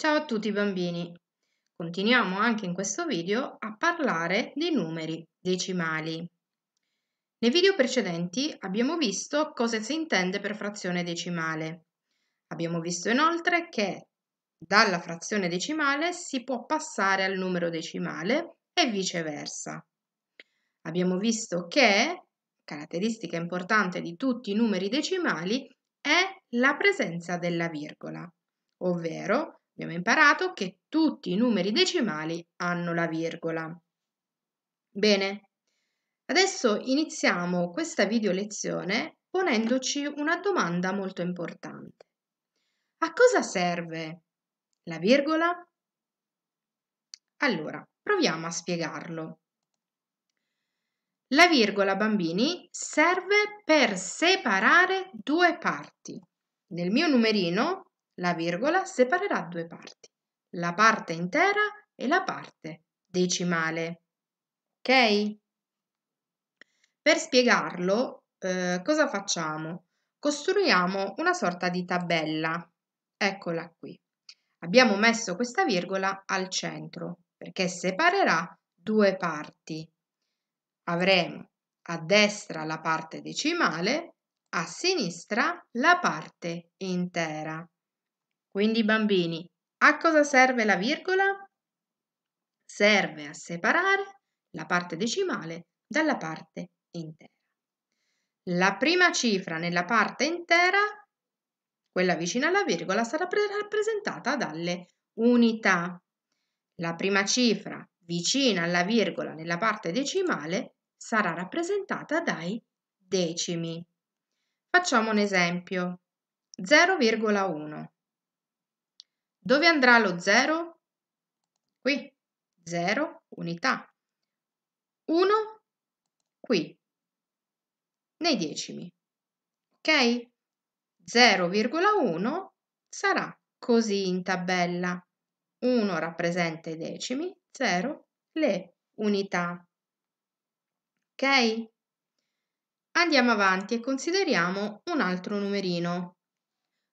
Ciao a tutti bambini! Continuiamo anche in questo video a parlare dei numeri decimali. Nei video precedenti abbiamo visto cosa si intende per frazione decimale. Abbiamo visto inoltre che dalla frazione decimale si può passare al numero decimale e viceversa. Abbiamo visto che, caratteristica importante di tutti i numeri decimali, è la presenza della virgola, ovvero Abbiamo imparato che tutti i numeri decimali hanno la virgola. Bene, adesso iniziamo questa video lezione ponendoci una domanda molto importante. A cosa serve la virgola? Allora, proviamo a spiegarlo. La virgola, bambini, serve per separare due parti. Nel mio numerino la virgola separerà due parti, la parte intera e la parte decimale. Ok? Per spiegarlo, eh, cosa facciamo? Costruiamo una sorta di tabella. Eccola qui. Abbiamo messo questa virgola al centro perché separerà due parti. Avremo a destra la parte decimale, a sinistra la parte intera. Quindi bambini, a cosa serve la virgola? Serve a separare la parte decimale dalla parte intera. La prima cifra nella parte intera, quella vicina alla virgola, sarà rappresentata dalle unità. La prima cifra vicina alla virgola nella parte decimale sarà rappresentata dai decimi. Facciamo un esempio. 0,1 dove andrà lo 0? Qui, 0, unità. 1, qui, nei decimi. Ok? 0,1 sarà così in tabella. 1 rappresenta i decimi, 0 le unità. Ok? Andiamo avanti e consideriamo un altro numerino.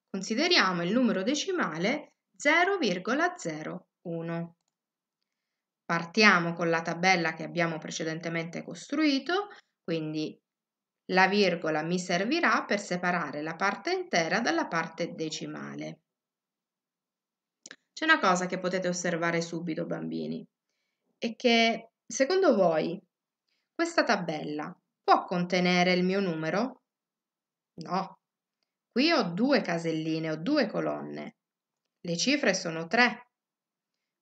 Consideriamo il numero decimale 0,01. Partiamo con la tabella che abbiamo precedentemente costruito, quindi la virgola mi servirà per separare la parte intera dalla parte decimale. C'è una cosa che potete osservare subito, bambini, è che secondo voi questa tabella può contenere il mio numero? No. Qui ho due caselline, ho due colonne. Le cifre sono 3,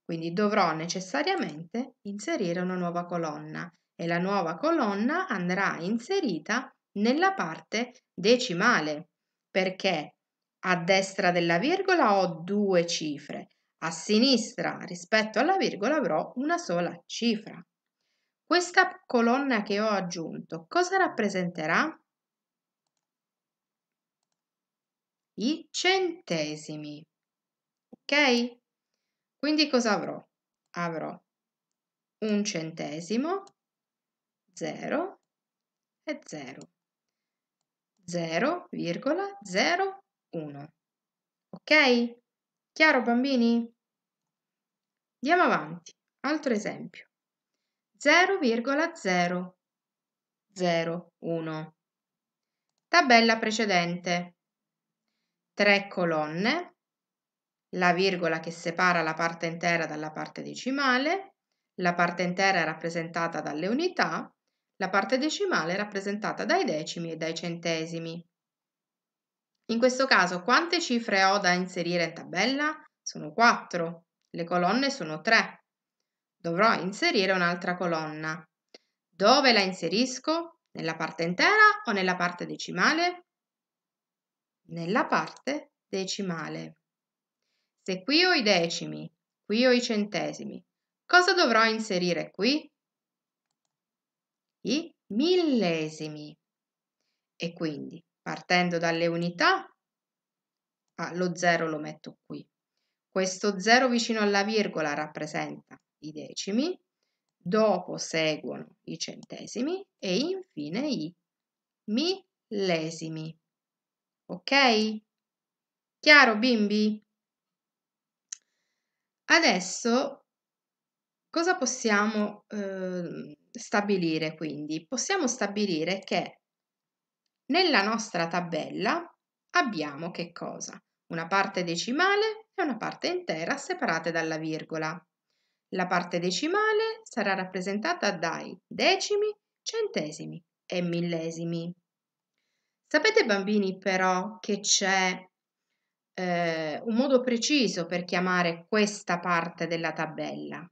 quindi dovrò necessariamente inserire una nuova colonna e la nuova colonna andrà inserita nella parte decimale perché a destra della virgola ho due cifre, a sinistra rispetto alla virgola avrò una sola cifra. Questa colonna che ho aggiunto cosa rappresenterà? I centesimi. Ok? Quindi cosa avrò? Avrò un centesimo, 0 e 0. 0,01. Ok? Chiaro bambini? Andiamo avanti. Altro esempio. 0,001. Tabella precedente. Tre colonne, la virgola che separa la parte intera dalla parte decimale, la parte intera è rappresentata dalle unità, la parte decimale è rappresentata dai decimi e dai centesimi. In questo caso quante cifre ho da inserire in tabella? Sono 4, le colonne sono 3. Dovrò inserire un'altra colonna. Dove la inserisco? Nella parte intera o nella parte decimale? Nella parte decimale. Se qui ho i decimi, qui ho i centesimi, cosa dovrò inserire qui? I millesimi. E quindi, partendo dalle unità, ah, lo 0 lo metto qui. Questo 0 vicino alla virgola rappresenta i decimi, dopo seguono i centesimi e infine i millesimi. Ok? Chiaro bimbi? Adesso cosa possiamo eh, stabilire quindi? Possiamo stabilire che nella nostra tabella abbiamo che cosa? Una parte decimale e una parte intera separate dalla virgola. La parte decimale sarà rappresentata dai decimi, centesimi e millesimi. Sapete bambini però che c'è eh, un modo preciso per chiamare questa parte della tabella.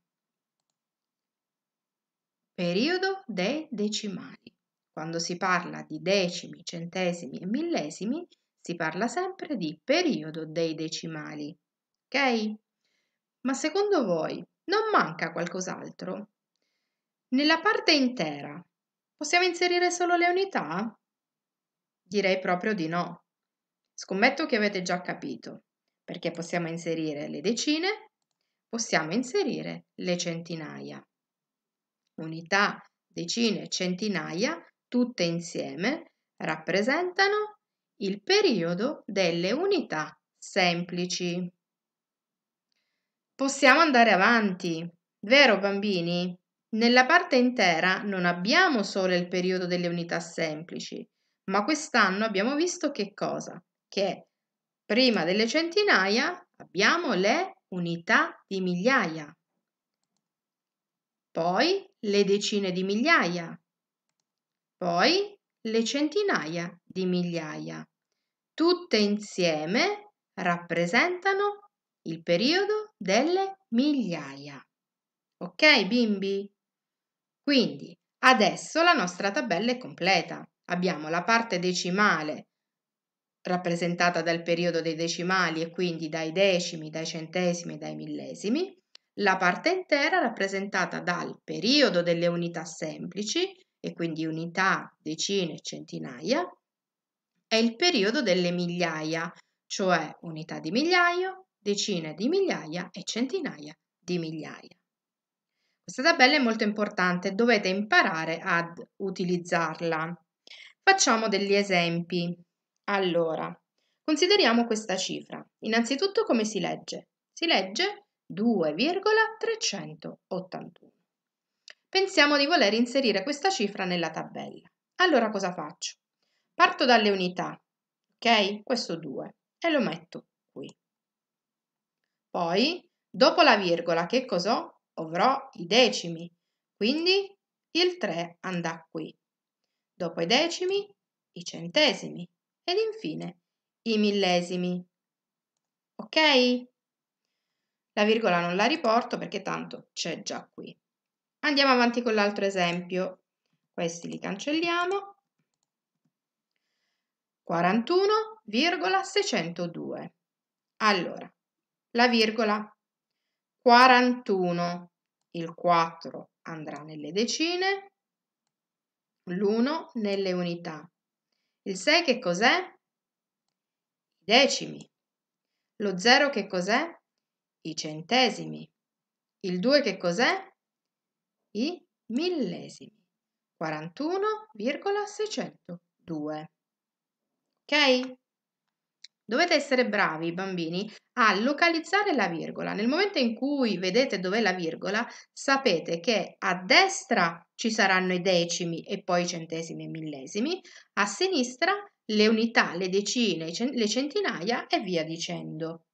Periodo dei decimali. Quando si parla di decimi, centesimi e millesimi, si parla sempre di periodo dei decimali. Ok? Ma secondo voi non manca qualcos'altro? Nella parte intera possiamo inserire solo le unità? Direi proprio di no. Scommetto che avete già capito, perché possiamo inserire le decine, possiamo inserire le centinaia. Unità, decine, centinaia, tutte insieme, rappresentano il periodo delle unità semplici. Possiamo andare avanti, vero bambini? Nella parte intera non abbiamo solo il periodo delle unità semplici, ma quest'anno abbiamo visto che cosa? che prima delle centinaia abbiamo le unità di migliaia, poi le decine di migliaia, poi le centinaia di migliaia. Tutte insieme rappresentano il periodo delle migliaia. Ok bimbi? Quindi adesso la nostra tabella è completa. Abbiamo la parte decimale rappresentata dal periodo dei decimali e quindi dai decimi, dai centesimi, dai millesimi, la parte intera rappresentata dal periodo delle unità semplici e quindi unità, decine, centinaia, e il periodo delle migliaia, cioè unità di migliaio, decine di migliaia e centinaia di migliaia. Questa tabella è molto importante, dovete imparare ad utilizzarla. Facciamo degli esempi. Allora, consideriamo questa cifra. Innanzitutto come si legge? Si legge 2,381. Pensiamo di voler inserire questa cifra nella tabella. Allora cosa faccio? Parto dalle unità, ok? Questo 2 e lo metto qui. Poi, dopo la virgola, che cos'ho? Avrò i decimi, quindi il 3 andrà qui. Dopo i decimi, i centesimi, ed infine i millesimi. Ok? La virgola non la riporto perché tanto c'è già qui. Andiamo avanti con l'altro esempio. Questi li cancelliamo. 41,602. Allora, la virgola 41, il 4 andrà nelle decine, l'1 nelle unità, il 6 che cos'è? I decimi. Lo 0 che cos'è? I centesimi. Il 2 che cos'è? I millesimi. 41,602. Ok? Dovete essere bravi, bambini, a localizzare la virgola. Nel momento in cui vedete dov'è la virgola, sapete che a destra ci saranno i decimi e poi i centesimi e millesimi, a sinistra le unità, le decine, le centinaia e via dicendo.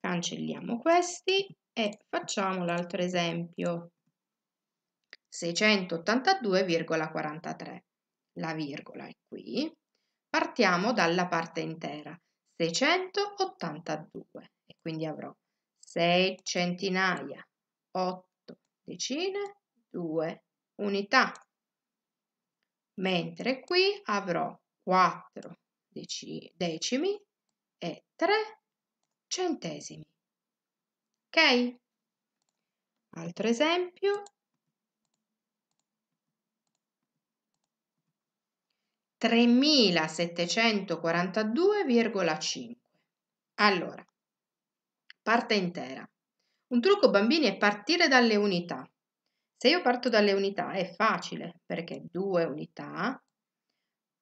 Cancelliamo questi e facciamo l'altro esempio. 682,43. La virgola è qui. Partiamo dalla parte intera. 682 e quindi avrò 6 centinaia, 8 decine, 2 unità, mentre qui avrò 4 decimi e 3 centesimi. Ok? Altro esempio, 3742,5. Allora, parte intera. Un trucco bambini è partire dalle unità. Se io parto dalle unità è facile perché 2 unità,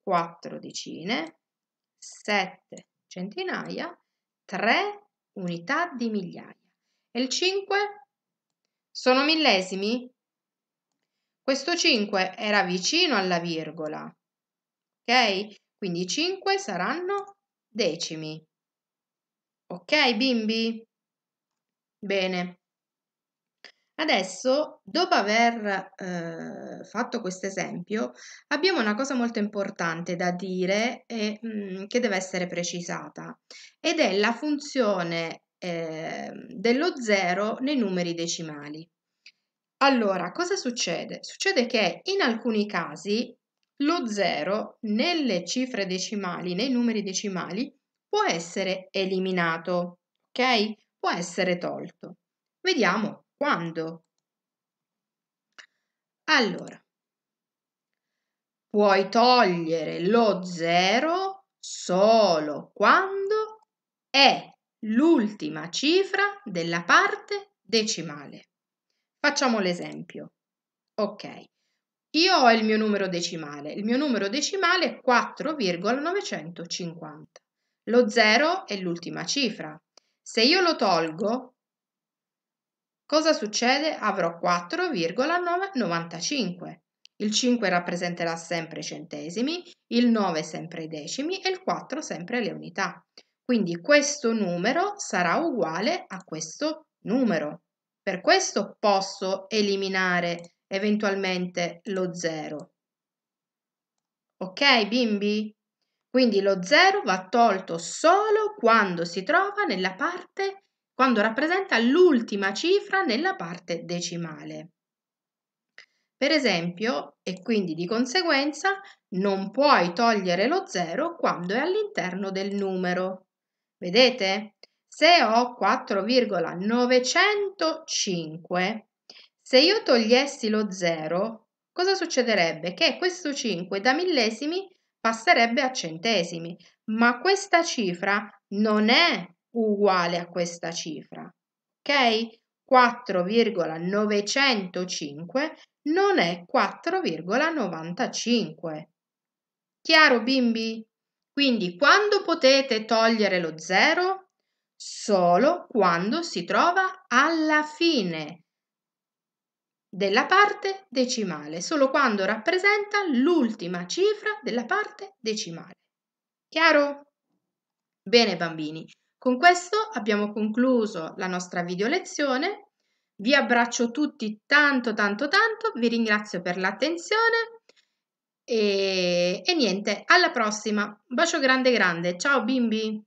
4 decine, 7 centinaia, 3 unità di migliaia. E il 5 sono millesimi? Questo 5 era vicino alla virgola, quindi 5 saranno decimi. Ok bimbi? Bene. Adesso, dopo aver eh, fatto questo esempio, abbiamo una cosa molto importante da dire e mh, mm, che deve essere precisata, ed è la funzione eh, dello zero nei numeri decimali. Allora, cosa succede? Succede che in alcuni casi lo 0 nelle cifre decimali, nei numeri decimali, può essere eliminato, ok? Può essere tolto. Vediamo quando. Allora, puoi togliere lo 0 solo quando è l'ultima cifra della parte decimale. Facciamo l'esempio. Ok, io ho il mio numero decimale, il mio numero decimale è 4,950. Lo 0 è l'ultima cifra. Se io lo tolgo, cosa succede? Avrò 4,995. Il 5 rappresenterà sempre i centesimi, il 9 sempre i decimi e il 4 sempre le unità. Quindi questo numero sarà uguale a questo numero. Per questo posso eliminare eventualmente lo 0. Ok bimbi? Quindi lo 0 va tolto solo quando si trova nella parte, quando rappresenta l'ultima cifra nella parte decimale. Per esempio, e quindi di conseguenza, non puoi togliere lo 0 quando è all'interno del numero. Vedete? Se ho 4,905, se io togliessi lo 0, cosa succederebbe? Che questo 5 da millesimi passerebbe a centesimi, ma questa cifra non è uguale a questa cifra, ok? 4,905 non è 4,95. Chiaro bimbi? Quindi quando potete togliere lo 0? Solo quando si trova alla fine della parte decimale, solo quando rappresenta l'ultima cifra della parte decimale. Chiaro? Bene bambini, con questo abbiamo concluso la nostra video lezione. Vi abbraccio tutti tanto tanto tanto, vi ringrazio per l'attenzione e, e niente, alla prossima. bacio grande grande, ciao bimbi!